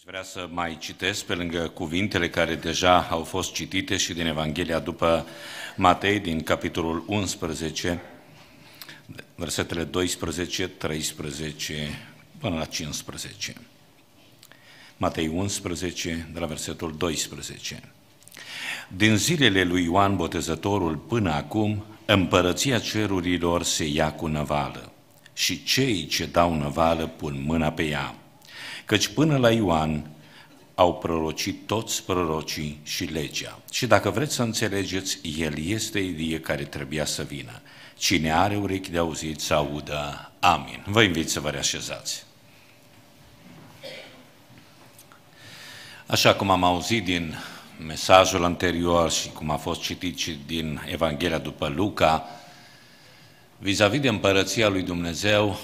Aș vrea să mai citesc pe lângă cuvintele care deja au fost citite și din Evanghelia după Matei, din capitolul 11, versetele 12, 13 până la 15. Matei 11, de la versetul 12. Din zilele lui Ioan Botezătorul până acum, împărăția cerurilor se ia cu năvală și cei ce dau năvală pun mâna pe ea căci până la Ioan au prorocit toți prorocii și legea. Și dacă vreți să înțelegeți, el este Ilie care trebuia să vină. Cine are urechi de auzit să audă. Amin. Vă invit să vă reașezați. Așa cum am auzit din mesajul anterior și cum a fost citit și din Evanghelia după Luca, vis-a-vis de împărăția lui Dumnezeu,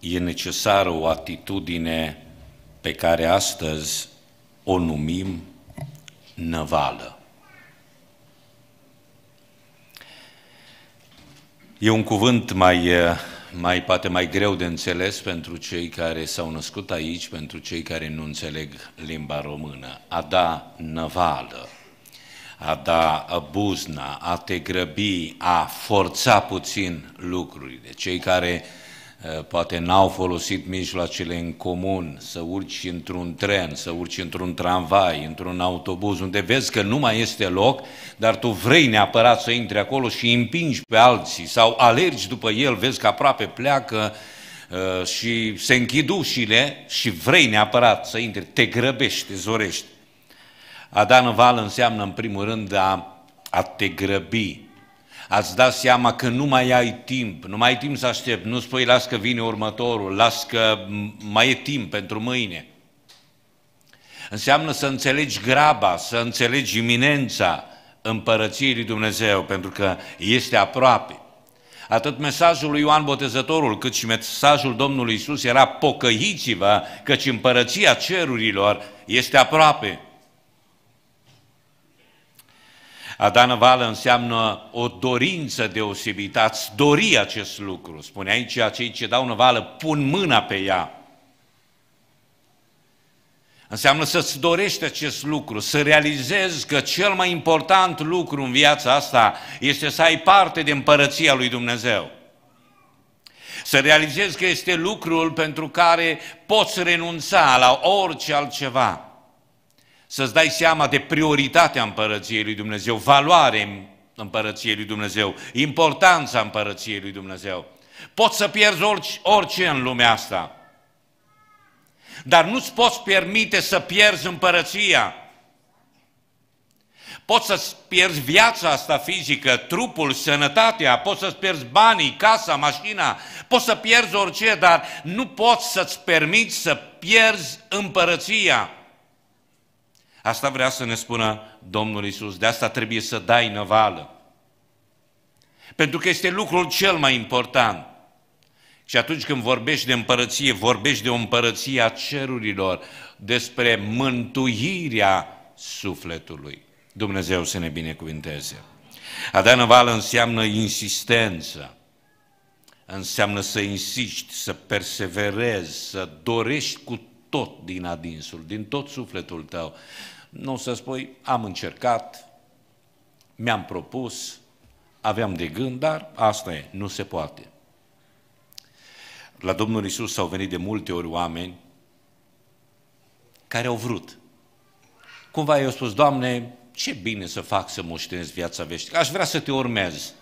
e necesară o atitudine pe care astăzi o numim năvală. E un cuvânt mai, mai, poate mai greu de înțeles pentru cei care s-au născut aici, pentru cei care nu înțeleg limba română. A da năvală, a da buzna, a te grăbi, a forța puțin lucrurile. Cei care uh, Eh, poate n-au folosit mijloacele în comun, să urci într-un tren, să urci într-un tramvai, într-un autobuz, unde vezi că nu mai este loc, dar tu vrei neapărat să intri acolo și împingi pe alții sau alergi după el, vezi că aproape pleacă eh, și se închid ușile și vrei neapărat să intri, te grăbești, te zorești. A da înseamnă, în primul rând, a, a te grăbi, ați dat seama că nu mai ai timp, nu mai ai timp să aștept, nu spui las că vine următorul, las că mai e timp pentru mâine. Înseamnă să înțelegi graba, să înțelegi iminența împărăției lui Dumnezeu, pentru că este aproape. Atât mesajul lui Ioan Botezătorul, cât și mesajul Domnului Isus era pocăiți-vă, căci împărăția cerurilor este aproape. A da năvală înseamnă o dorință deosebită, ați dori acest lucru. Spune aici, cei ce dau năvală pun mâna pe ea. Înseamnă să-ți dorești acest lucru, să realizezi că cel mai important lucru în viața asta este să ai parte de împărăția lui Dumnezeu. Să realizezi că este lucrul pentru care poți renunța la orice altceva să-ți dai seama de prioritatea împărăției lui Dumnezeu, valoare împărăției lui Dumnezeu, importanța împărăției lui Dumnezeu. Poți să pierzi orice, orice în lumea asta, dar nu-ți poți permite să pierzi împărăția. Poți să-ți pierzi viața asta fizică, trupul, sănătatea, poți să-ți pierzi banii, casa, mașina, poți să pierzi orice, dar nu poți să-ți permiți să pierzi împărăția. Asta vrea să ne spună Domnul Isus. De asta trebuie să dai năvală. Pentru că este lucrul cel mai important. Și atunci când vorbești de împărăție, vorbești de o împărăție a cerurilor, despre mântuirea sufletului. Dumnezeu să ne binecuvinteze. A da năvală înseamnă insistență, înseamnă să insiști, să perseverezi, să dorești cu tot din adinsul, din tot sufletul tău. Nu să spui, am încercat, mi-am propus, aveam de gând, dar asta e, nu se poate. La Domnul Isus s-au venit de multe ori oameni care au vrut. Cumva i-au spus, Doamne, ce bine să fac să moștenesc viața veșnică, aș vrea să te urmez.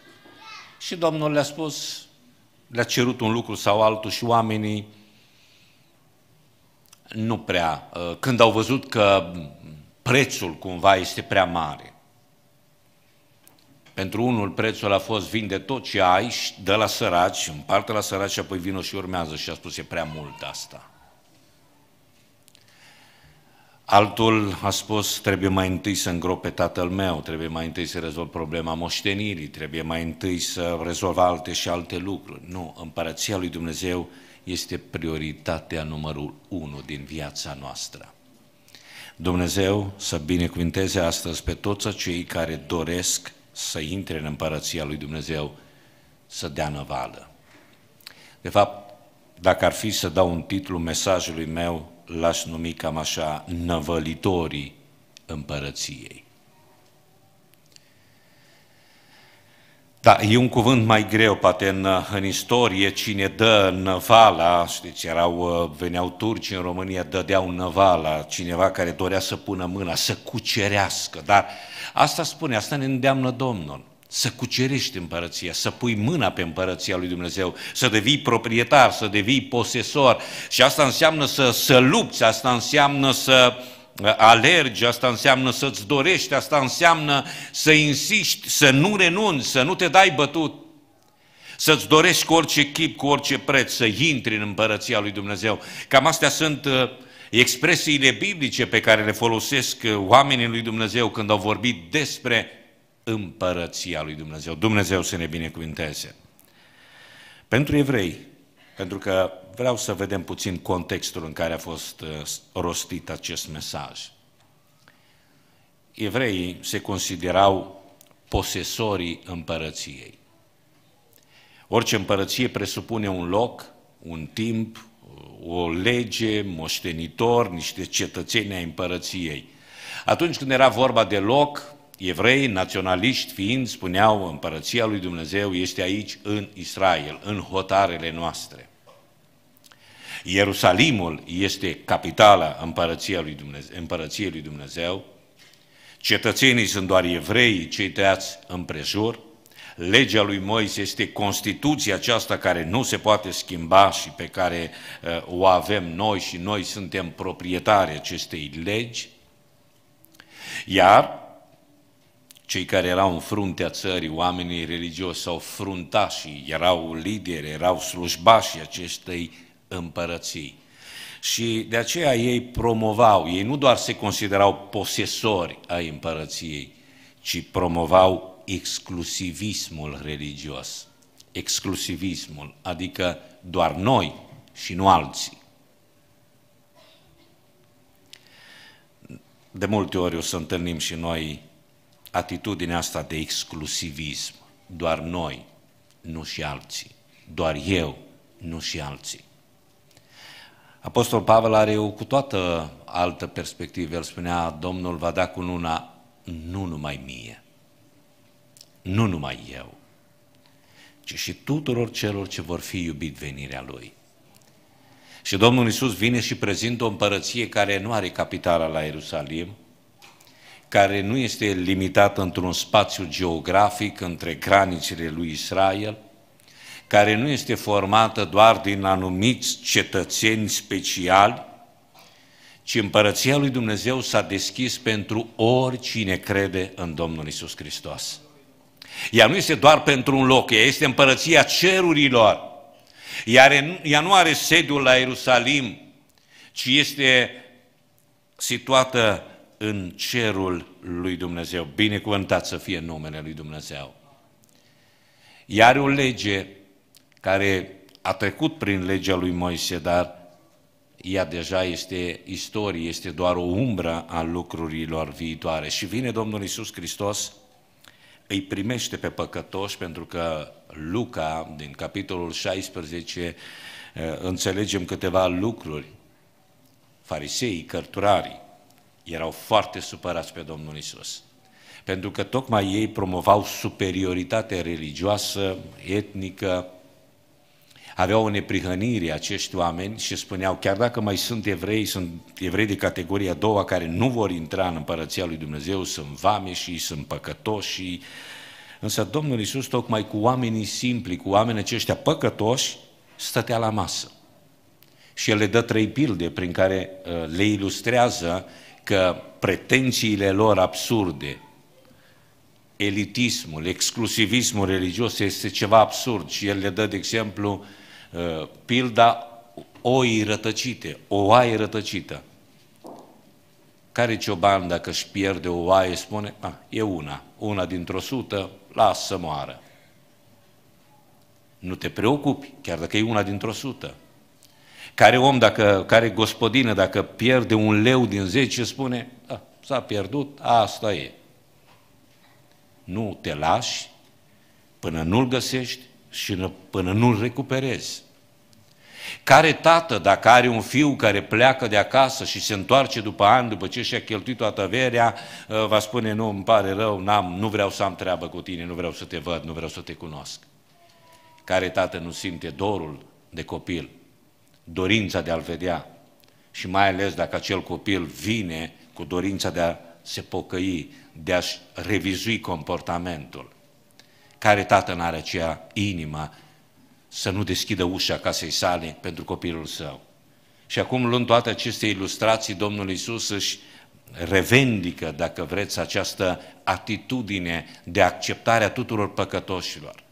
Și Domnul le-a spus, le-a cerut un lucru sau altul și oamenii nu prea, uh, când au văzut că prețul cumva este prea mare. Pentru unul prețul a fost vinde tot ce ai, dă la săraci, împarte la săraci și apoi vină și urmează și a spus e prea mult asta. Altul a spus, trebuie mai întâi să îngrop pe tatăl meu, trebuie mai întâi să rezolv problema moștenirii, trebuie mai întâi să rezolv alte și alte lucruri. Nu, împărăția lui Dumnezeu este prioritatea numărul unu din viața noastră. Dumnezeu să binecuvinteze astăzi pe toți cei care doresc să intre în împărăția lui Dumnezeu, să dea năvală. De fapt, dacă ar fi să dau un titlu mesajului meu, l-aș numi cam așa, năvălitorii împărăției. Da, e un cuvânt mai greu, poate, în, în istorie, cine dă năvala, știți, erau, uh, veneau turci în România, dădeau năvala, cineva care dorea să pună mâna, să cucerească, dar asta spune, asta ne îndeamnă Domnul să cucerești împărăția, să pui mâna pe împărăția lui Dumnezeu, să devii proprietar, să devii posesor. Și asta înseamnă să, să lupți, asta înseamnă să uh, alergi, asta înseamnă să-ți dorești, asta înseamnă să insiști, să nu renunți, să nu te dai bătut, să-ți dorești cu orice chip, cu orice preț, să intri în împărăția lui Dumnezeu. Cam astea sunt uh, expresiile biblice pe care le folosesc uh, oamenii lui Dumnezeu când au vorbit despre împărăția lui Dumnezeu. Dumnezeu să ne binecuvinteze. Pentru evrei, pentru că vreau să vedem puțin contextul în care a fost uh, rostit acest mesaj. Evreii se considerau posesorii împărăției. Orice împărăție presupune un loc, un timp, o lege, moștenitor, niște cetățeni ai împărăției. Atunci când era vorba de loc, Evrei naționaliști fiind, spuneau, împărăția lui Dumnezeu este aici în Israel, în hotarele noastre. Ierusalimul este capitala împărăției lui Dumnezeu, împărăției lui Dumnezeu. cetățenii sunt doar evrei, cei tăiați împrejur, legea lui Moise este Constituția aceasta care nu se poate schimba și pe care uh, o avem noi și noi suntem proprietari acestei legi, iar cei care erau în fruntea țării, oamenii religioși sau fruntașii, erau lideri, erau slujbașii acestei împărății. Și de aceea ei promovau, ei nu doar se considerau posesori ai împărăției, ci promovau exclusivismul religios. Exclusivismul, adică doar noi și nu alții. De multe ori o să întâlnim și noi atitudinea asta de exclusivism, doar noi, nu și alții, doar eu, nu și alții. Apostol Pavel are o cu toată altă perspectivă. El spunea, Domnul va da cu luna nu numai mie, nu numai eu, ci și tuturor celor ce vor fi iubit venirea Lui. Și Domnul Isus vine și prezintă o împărăție care nu are capitala la Ierusalim, care nu este limitată într-un spațiu geografic între granițele lui Israel, care nu este formată doar din anumiți cetățeni speciali, ci împărăția lui Dumnezeu s-a deschis pentru oricine crede în Domnul Isus Hristos. Ea nu este doar pentru un loc, ea este împărăția cerurilor. Iar ea nu are sediul la Ierusalim, ci este situată în cerul lui Dumnezeu. Binecuvântat să fie numele lui Dumnezeu. Iar o lege care a trecut prin legea lui Moise, dar ea deja este istorie, este doar o umbră a lucrurilor viitoare. Și vine Domnul Isus Hristos, îi primește pe păcătoși, pentru că Luca, din capitolul 16, eh, înțelegem câteva lucruri. Farisei, cărturarii, erau foarte supărați pe Domnul Isus. Pentru că tocmai ei promovau superioritate religioasă, etnică, aveau o neprihănire acești oameni și spuneau, chiar dacă mai sunt evrei, sunt evrei de categoria a doua care nu vor intra în împărăția lui Dumnezeu, sunt vame și sunt păcătoși. Și... Însă Domnul Isus tocmai cu oamenii simpli, cu oamenii aceștia păcătoși, stătea la masă. Și El le dă trei pilde prin care uh, le ilustrează că pretențiile lor absurde, elitismul, exclusivismul religios este ceva absurd și el le dă, de exemplu, uh, pilda oii rătăcite, o oaie rătăcită. Care cioban, dacă își pierde o oaie, spune, a, ah, e una, una dintr-o sută, lasă să moară. Nu te preocupi, chiar dacă e una dintr-o sută. Care om, dacă, care gospodină, dacă pierde un leu din zece spune, s-a pierdut, asta e. Nu te lași până nu-l găsești și până nu-l recuperezi. Care tată, dacă are un fiu care pleacă de acasă și se întoarce după ani, după ce și-a cheltuit toată averea, ă, va spune, nu, îmi pare rău, n-am, nu vreau să am treabă cu tine, nu vreau să te văd, nu vreau să te cunosc. Care tată nu simte dorul de copil dorința de a-L vedea și mai ales dacă acel copil vine cu dorința de a se pocăi, de a-și revizui comportamentul, care tată n-are aceea inima să nu deschidă ușa casei sale pentru copilul său. Și acum, luând toate aceste ilustrații, Domnul Iisus își revendică, dacă vreți, această atitudine de acceptare a tuturor păcătoșilor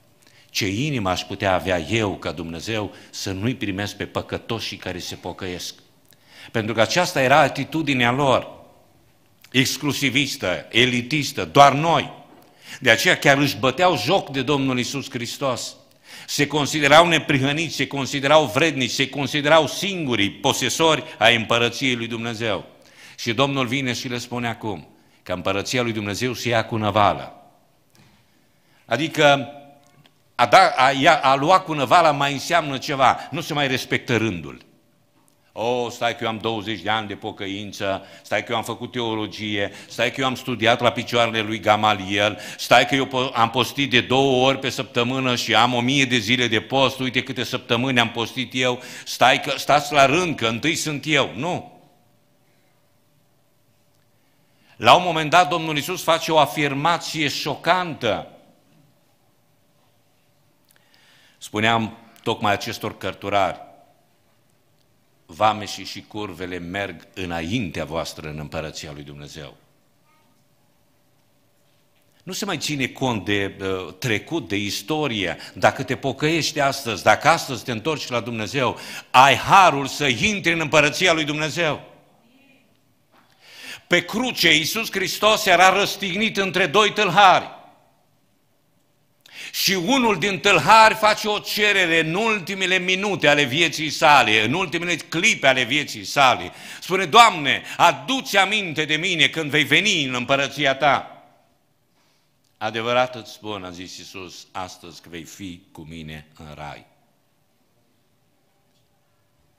ce inimă aș putea avea eu ca Dumnezeu să nu-i primesc pe păcătoșii care se pocăiesc. Pentru că aceasta era atitudinea lor, exclusivistă, elitistă, doar noi. De aceea chiar își băteau joc de Domnul Isus Hristos. Se considerau neprihăniți, se considerau vrednici, se considerau singurii posesori ai împărăției lui Dumnezeu. Și Domnul vine și le spune acum că împărăția lui Dumnezeu se ia cu năvală. Adică a, da, a, ia, a lua cu năvala mai înseamnă ceva, nu se mai respectă rândul. Oh, stai că eu am 20 de ani de pocăință, stai că eu am făcut teologie, stai că eu am studiat la picioarele lui Gamaliel, stai că eu am postit de două ori pe săptămână și am o mie de zile de post, uite câte săptămâni am postit eu, stai că stați la rând, că întâi sunt eu. Nu! La un moment dat, Domnul Isus face o afirmație șocantă Spuneam tocmai acestor cărturari, vameșii și curvele merg înaintea voastră în împărăția lui Dumnezeu. Nu se mai ține cont de uh, trecut, de istorie. Dacă te pocăiești astăzi, dacă astăzi te întorci la Dumnezeu, ai harul să intri în împărăția lui Dumnezeu. Pe cruce, Iisus Hristos era răstignit între doi tâlhari și unul din tâlhari face o cerere în ultimele minute ale vieții sale, în ultimele clipe ale vieții sale. Spune, Doamne, aduți aminte de mine când vei veni în împărăția Ta. Adevărat îți spun, a zis Iisus, astăzi că vei fi cu mine în rai.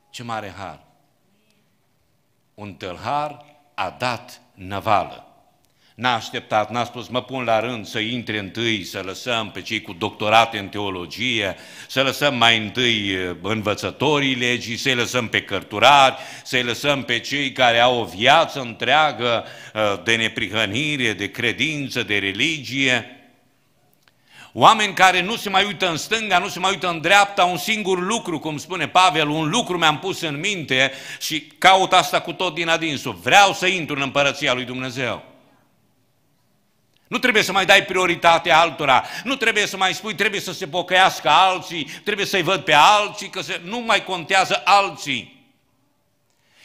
Ce mare har! Un tâlhar a dat navală. N-a așteptat, n-a spus, mă pun la rând să intre întâi, să lăsăm pe cei cu doctorate în teologie, să lăsăm mai întâi uh, învățătorii legii, să-i lăsăm pe cărturari, să-i lăsăm pe cei care au o viață întreagă uh, de neprihănire, de credință, de religie. Oameni care nu se mai uită în stânga, nu se mai uită în dreapta, un singur lucru, cum spune Pavel, un lucru mi-am pus în minte și caut asta cu tot din adinsul. Vreau să intru în împărăția lui Dumnezeu. Nu trebuie să mai dai prioritate altora, nu trebuie să mai spui, trebuie să se pocăiască alții, trebuie să-i văd pe alții, că se... nu mai contează alții.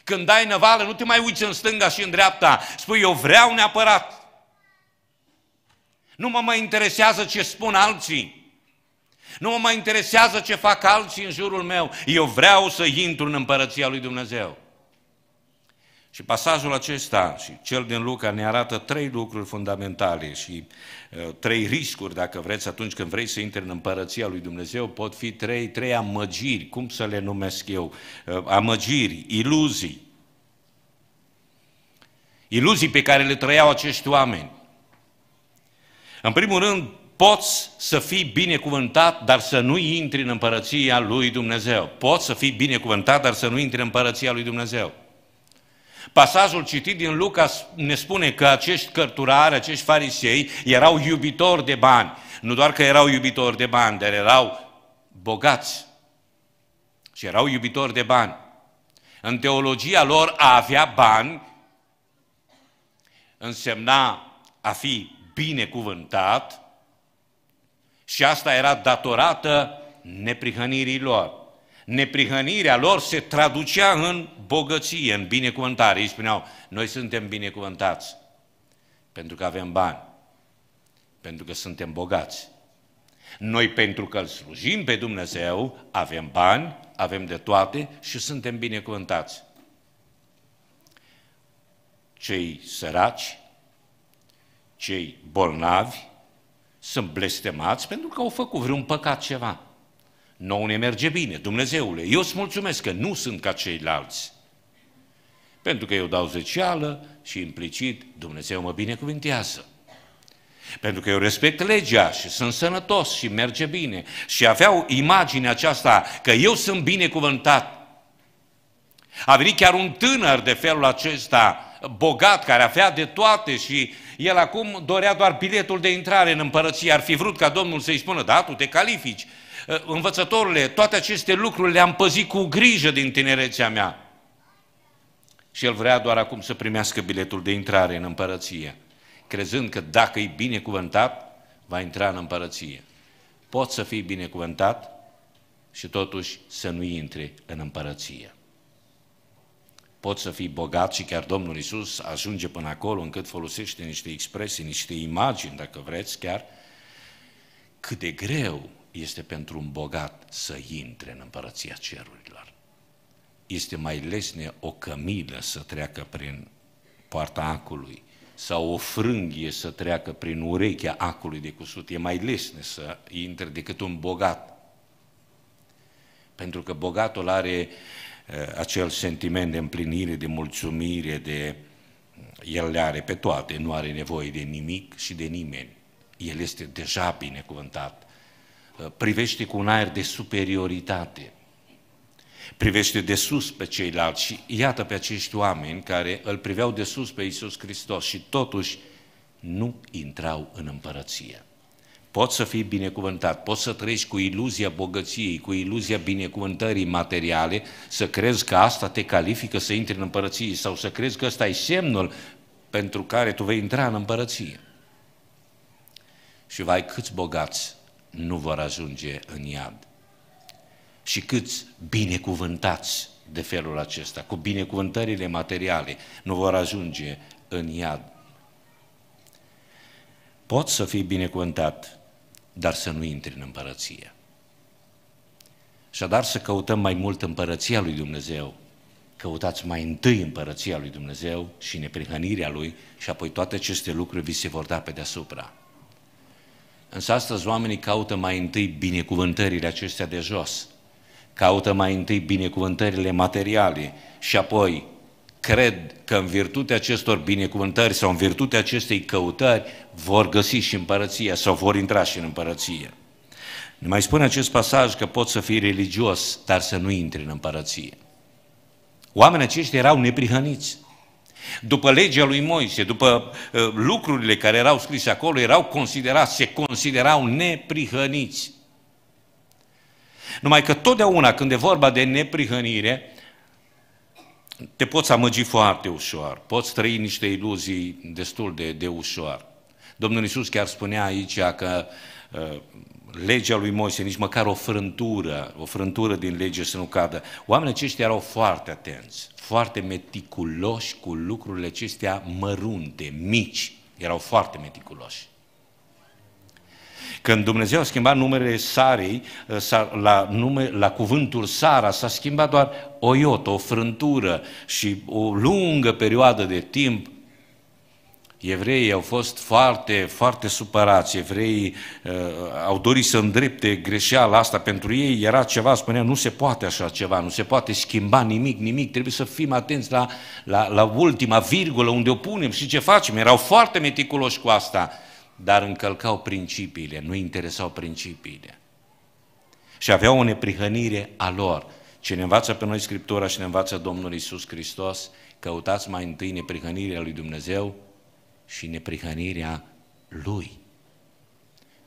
Când dai năvală, nu te mai uiți în stânga și în dreapta, spui, eu vreau neapărat. Nu mă mai interesează ce spun alții. Nu mă mai interesează ce fac alții în jurul meu. Eu vreau să intru în împărăția lui Dumnezeu. Și pasajul acesta și cel din Luca ne arată trei lucruri fundamentale și uh, trei riscuri, dacă vreți, atunci când vrei să intri în împărăția lui Dumnezeu, pot fi trei, trei amăgiri, cum să le numesc eu, uh, amăgiri, iluzii. Iluzii pe care le trăiau acești oameni. În primul rând, poți să fii binecuvântat, dar să nu intri în împărăția lui Dumnezeu. Poți să fii binecuvântat, dar să nu intri în împărăția lui Dumnezeu. Pasajul citit din Luca ne spune că acești cărturari, acești farisei, erau iubitori de bani. Nu doar că erau iubitori de bani, dar erau bogați. Și erau iubitori de bani. În teologia lor, a avea bani însemna a fi binecuvântat și asta era datorată neprihănirii lor neprihănirea lor se traducea în bogăție, în binecuvântare. Ei spuneau, noi suntem binecuvântați pentru că avem bani, pentru că suntem bogați. Noi, pentru că îl slujim pe Dumnezeu, avem bani, avem de toate și suntem binecuvântați. Cei săraci, cei bolnavi, sunt blestemați pentru că au făcut vreun păcat ceva nouă ne merge bine, Dumnezeule, eu îți mulțumesc că nu sunt ca ceilalți. Pentru că eu dau zeceală și implicit Dumnezeu mă binecuvintează. Pentru că eu respect legea și sunt sănătos și merge bine. Și aveau imaginea aceasta că eu sunt binecuvântat. A venit chiar un tânăr de felul acesta, bogat, care avea de toate și el acum dorea doar biletul de intrare în împărăție. Ar fi vrut ca Domnul să-i spună, da, tu te califici. Eh, învățătorule, toate aceste lucruri le-am păzit cu grijă din tinerețea mea. Și el vrea doar acum să primească biletul de intrare în împărăție, crezând că dacă e binecuvântat, va intra în împărăție. Poți să fii binecuvântat și totuși să nu intri în împărăție. Poți să fii bogat și chiar Domnul Isus ajunge până acolo încât folosește niște expresii, niște imagini, dacă vreți chiar, cât de greu este pentru un bogat să intre în împărăția cerurilor. Este mai lesne o cămilă să treacă prin poarta acului sau o frânghie să treacă prin urechea acului de cusut. E mai lesne să intre decât un bogat. Pentru că bogatul are uh, acel sentiment de împlinire, de mulțumire, de el le are pe toate, nu are nevoie de nimic și de nimeni. El este deja binecuvântat. Uh, privește cu un aer de superioritate. Privește de sus pe ceilalți și iată pe acești oameni care îl priveau de sus pe Iisus Hristos și totuși nu intrau în împărăție. Poți să fii binecuvântat, poți să trăiești cu iluzia bogăției, cu iluzia binecuvântării materiale, să crezi că asta te califică să intri în împărăție sau să crezi că ăsta e semnul pentru care tu vei intra în împărăție. Și vai câți bogați nu vor ajunge în iad. Și câți binecuvântați de felul acesta, cu binecuvântările materiale, nu vor ajunge în iad. Poți să fii binecuvântat, dar să nu intri în împărăție. Și dar să căutăm mai mult împărăția lui Dumnezeu, căutați mai întâi împărăția lui Dumnezeu și neprihănirea lui și apoi toate aceste lucruri vi se vor da pe deasupra. Însă astăzi oamenii caută mai întâi binecuvântările acestea de jos, caută mai întâi binecuvântările materiale și apoi cred că în virtutea acestor binecuvântări sau în virtutea acestei căutări vor găsi și împărăția sau vor intra și în împărăție. Ne mai spune acest pasaj că poți să fii religios, dar să nu intri în împărăție. Oamenii aceștia erau neprihăniți. După legea lui Moise, după uh, lucrurile care erau scrise acolo, erau considerați, se considerau neprihăniți. Numai că totdeauna când e vorba de neprihănire, te poți amăgi foarte ușor, poți trăi niște iluzii destul de, de ușor. Domnul Isus chiar spunea aici că uh, legea lui Moise, nici măcar o frântură, o frântură din lege să nu cadă. Oamenii aceștia erau foarte atenți, foarte meticuloși cu lucrurile acestea mărunte, mici. Erau foarte meticuloși. Când Dumnezeu a schimbat numele Sarei, ă, la, nume, la cuvântul Sara, s-a schimbat doar o iotă, o frântură și o lungă perioadă de timp Evreii au fost foarte, foarte supărați, evreii uh, au dorit să îndrepte greșeala asta, pentru ei era ceva, spunea, nu se poate așa ceva, nu se poate schimba nimic, nimic, trebuie să fim atenți la, la, la ultima virgulă, unde o punem și ce facem, erau foarte meticuloși cu asta, dar încălcau principiile, nu interesau principiile. Și aveau o neprihănire a lor. Ce ne învață pe noi Scriptura și ne învață Domnul Isus Hristos, căutați mai întâi neprihănirea lui Dumnezeu, și neprihănirea Lui.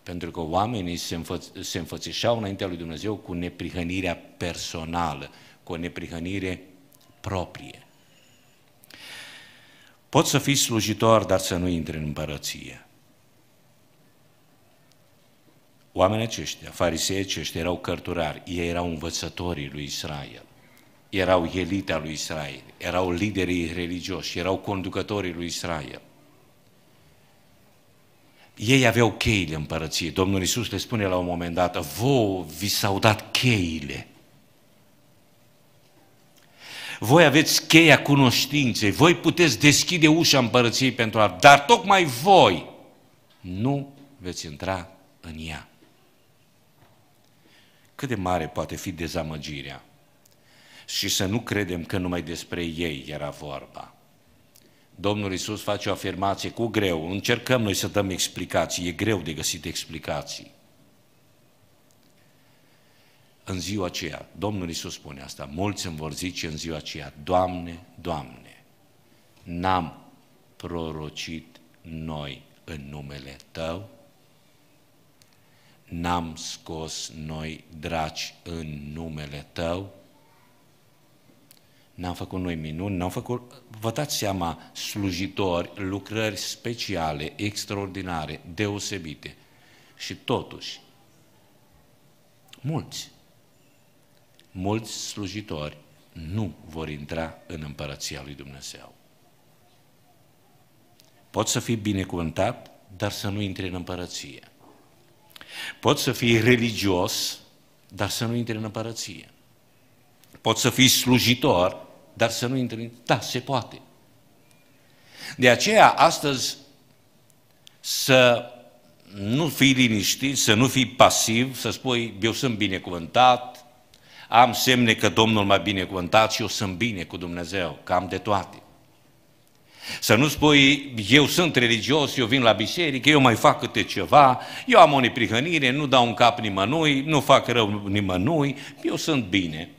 Pentru că oamenii se, înfă- se înfățișau înaintea lui Dumnezeu cu neprihănirea personală, cu o neprihănire proprie. Poți să fii slujitor, dar să nu intri în împărăție. Oamenii aceștia, farisei aceștia, erau cărturari, ei erau învățătorii lui Israel, erau elita lui Israel, erau liderii religioși, erau conducătorii lui Israel ei aveau cheile împărăției. Domnul Iisus le spune la un moment dat, vă vi s-au dat cheile. Voi aveți cheia cunoștinței, voi puteți deschide ușa împărăției pentru a, dar tocmai voi nu veți intra în ea. Cât de mare poate fi dezamăgirea și să nu credem că numai despre ei era vorba. Domnul Isus face o afirmație cu greu, încercăm noi să dăm explicații, e greu de găsit explicații. În ziua aceea, Domnul Isus spune asta, mulți îmi vor zice în ziua aceea, Doamne, Doamne, n-am prorocit noi în numele Tău? N-am scos noi draci în numele Tău? N-am făcut noi minuni, n-am făcut, vă dați seama, slujitori, lucrări speciale, extraordinare, deosebite. Și totuși, mulți, mulți slujitori nu vor intra în împărăția lui Dumnezeu. Poți să fii binecuvântat, dar să nu intri în împărăție. Poți să fii religios, dar să nu intri în împărăție. Poți să fii slujitor, dar să nu intri. Da, se poate. De aceea, astăzi, să nu fii liniștit, să nu fii pasiv, să spui, eu sunt binecuvântat, am semne că Domnul m-a binecuvântat și eu sunt bine cu Dumnezeu, că am de toate. Să nu spui, eu sunt religios, eu vin la biserică, eu mai fac câte ceva, eu am o neprihănire, nu dau un cap nimănui, nu fac rău nimănui, eu sunt bine.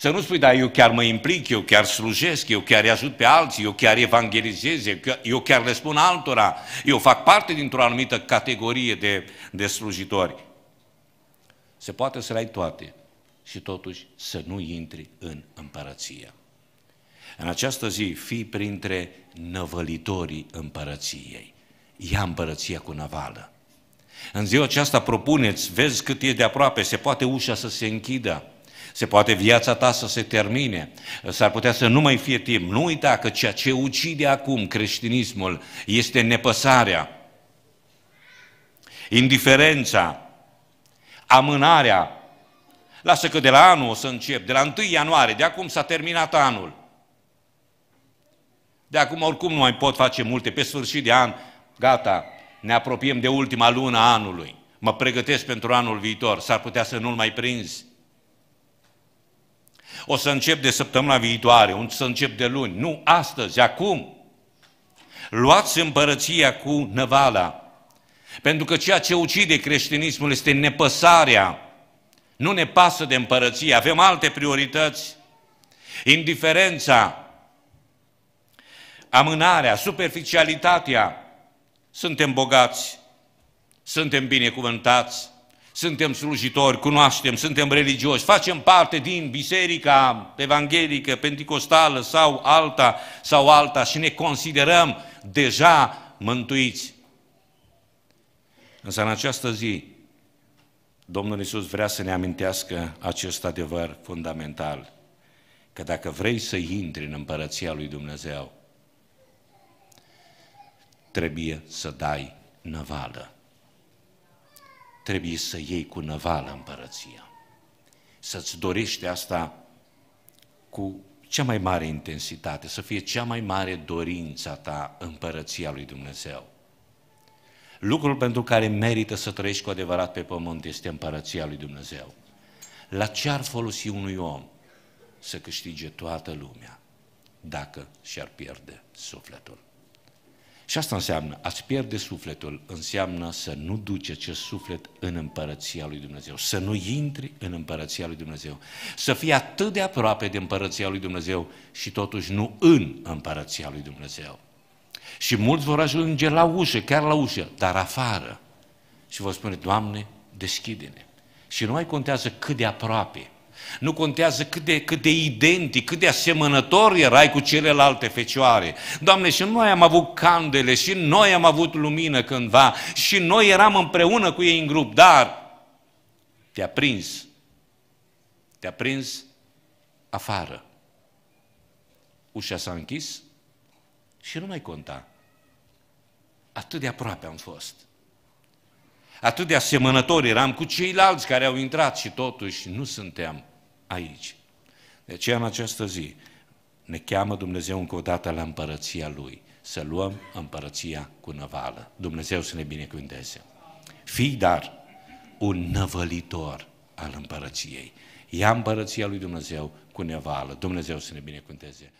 Să nu spui, da, eu chiar mă implic, eu chiar slujesc, eu chiar îi ajut pe alții, eu chiar evangelizez, eu chiar, eu chiar le spun altora, eu fac parte dintr-o anumită categorie de, de slujitori. Se poate să le ai toate și totuși să nu intri în împărăția. În această zi, fii printre năvălitorii împărăției. Ia împărăția cu navală. În ziua aceasta propuneți, vezi cât e de aproape, se poate ușa să se închidă, se poate viața ta să se termine, s-ar putea să nu mai fie timp. Nu uita că ceea ce ucide acum creștinismul este nepăsarea, indiferența, amânarea. Lasă că de la anul o să încep, de la 1 ianuarie, de acum s-a terminat anul. De acum oricum nu mai pot face multe, pe sfârșit de an, gata, ne apropiem de ultima lună a anului. Mă pregătesc pentru anul viitor, s-ar putea să nu-l mai prinzi. O să încep de săptămâna viitoare, o să încep de luni. Nu, astăzi, acum. Luați împărăția cu năvala. Pentru că ceea ce ucide creștinismul este nepăsarea. Nu ne pasă de împărăție, avem alte priorități. Indiferența, amânarea, superficialitatea. Suntem bogați, suntem binecuvântați, suntem slujitori, cunoaștem, suntem religioși, facem parte din biserica evanghelică, pentecostală sau alta sau alta și ne considerăm deja mântuiți. Însă în această zi, Domnul Isus vrea să ne amintească acest adevăr fundamental, că dacă vrei să intri în împărăția lui Dumnezeu, trebuie să dai năvală trebuie să iei cu năvală împărăția. Să-ți dorești asta cu cea mai mare intensitate, să fie cea mai mare dorința ta împărăția lui Dumnezeu. Lucrul pentru care merită să trăiești cu adevărat pe pământ este împărăția lui Dumnezeu. La ce ar folosi unui om să câștige toată lumea dacă și-ar pierde sufletul? Și asta înseamnă, ați pierde sufletul, înseamnă să nu duci acest suflet în împărăția lui Dumnezeu, să nu intri în împărăția lui Dumnezeu, să fii atât de aproape de împărăția lui Dumnezeu și totuși nu în împărăția lui Dumnezeu. Și mulți vor ajunge la ușă, chiar la ușă, dar afară. Și vor spune, Doamne, deschide-ne. Și nu mai contează cât de aproape, nu contează cât de, cât de identic, cât de asemănător erai cu celelalte fecioare. Doamne, și noi am avut candele, și noi am avut lumină cândva, și noi eram împreună cu ei în grup, dar te-a prins. Te-a prins afară. Ușa s-a închis și nu mai conta. Atât de aproape am fost. Atât de asemănători eram cu ceilalți care au intrat și totuși nu suntem aici. De aceea în această zi ne cheamă Dumnezeu încă o dată la împărăția Lui, să luăm împărăția cu năvală. Dumnezeu să ne binecuvânteze. Fii dar un năvălitor al împărăției. Ia împărăția lui Dumnezeu cu nevală. Dumnezeu să ne binecuvânteze.